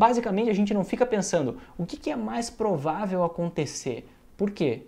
Basicamente, a gente não fica pensando o que, é mais provável acontecer. Por quê?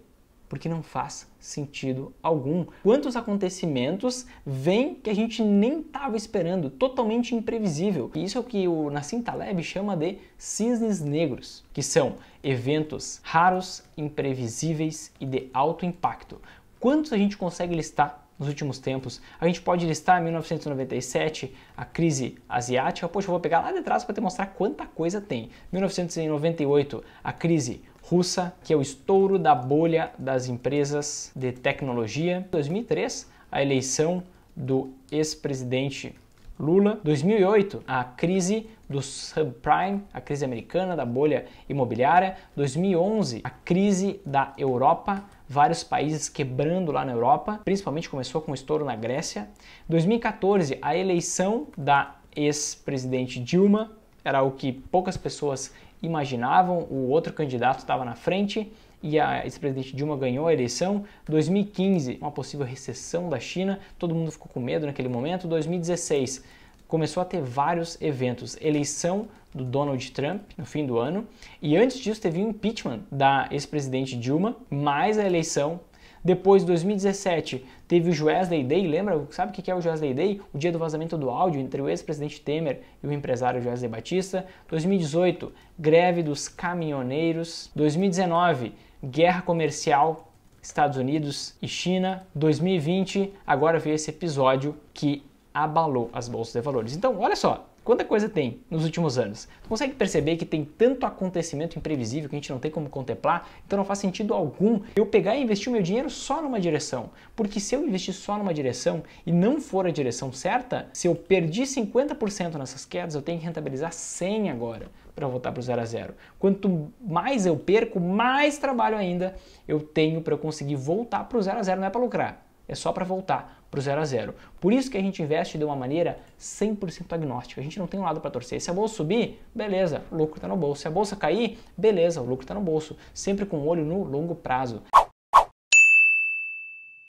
Porque não faz sentido algum. Quantos acontecimentos vêm que a gente nem estava esperando, totalmente imprevisível. E isso é o que o Nassim Taleb chama de cisnes negros, que são eventos raros, imprevisíveis e de alto impacto. Quantos a gente consegue listar nos últimos tempos. A gente pode listar 1997, a crise asiática. Poxa, eu vou pegar lá de trás para te mostrar quanta coisa tem. 1998, a crise russa, que é o estouro da bolha das empresas de tecnologia. 2003, a eleição do ex-presidente Lula. 2008, a crise do subprime, a crise americana, da bolha imobiliária, 2011, a crise da Europa, vários países quebrando lá na Europa, principalmente começou com o estouro na Grécia. 2014, a eleição da ex-presidente Dilma, era o que poucas pessoas imaginavam, o outro candidato estava na frente e a ex-presidente Dilma ganhou a eleição. 2015, uma possível recessão da China, todo mundo ficou com medo naquele momento. 2016, começou a ter vários eventos. Eleição do Donald Trump no fim do ano, e antes disso teve o impeachment da ex-presidente Dilma, mais a eleição. Depois, 2017, teve o Joesley Day, lembra? Sabe o que é o Joesley Day? O dia do vazamento do áudio entre o ex-presidente Temer e o empresário Joesley Batista. 2018, greve dos caminhoneiros. 2019, guerra comercial Estados Unidos e China. 2020, agora veio esse episódio que abalou as bolsas de valores. Então, olha só, quanta coisa tem nos últimos anos. consegue perceber que tem tanto acontecimento imprevisível que a gente não tem como contemplar? Então não faz sentido algum eu pegar e investir o meu dinheiro só numa direção. Porque se eu investir só numa direção e não for a direção certa, se eu perdi 50% nessas quedas, eu tenho que rentabilizar 100 agora para voltar para o zero a zero. Quanto mais eu perco, mais trabalho ainda eu tenho para eu conseguir voltar para o zero a zero. Não é para lucrar, é só para voltar para o 0 a 0. Por isso que a gente investe de uma maneira 100% agnóstica. A gente não tem um lado para torcer. Se a bolsa subir, beleza, o lucro está no bolso. Se a bolsa cair, beleza, o lucro está no bolso. Sempre com o olho no longo prazo.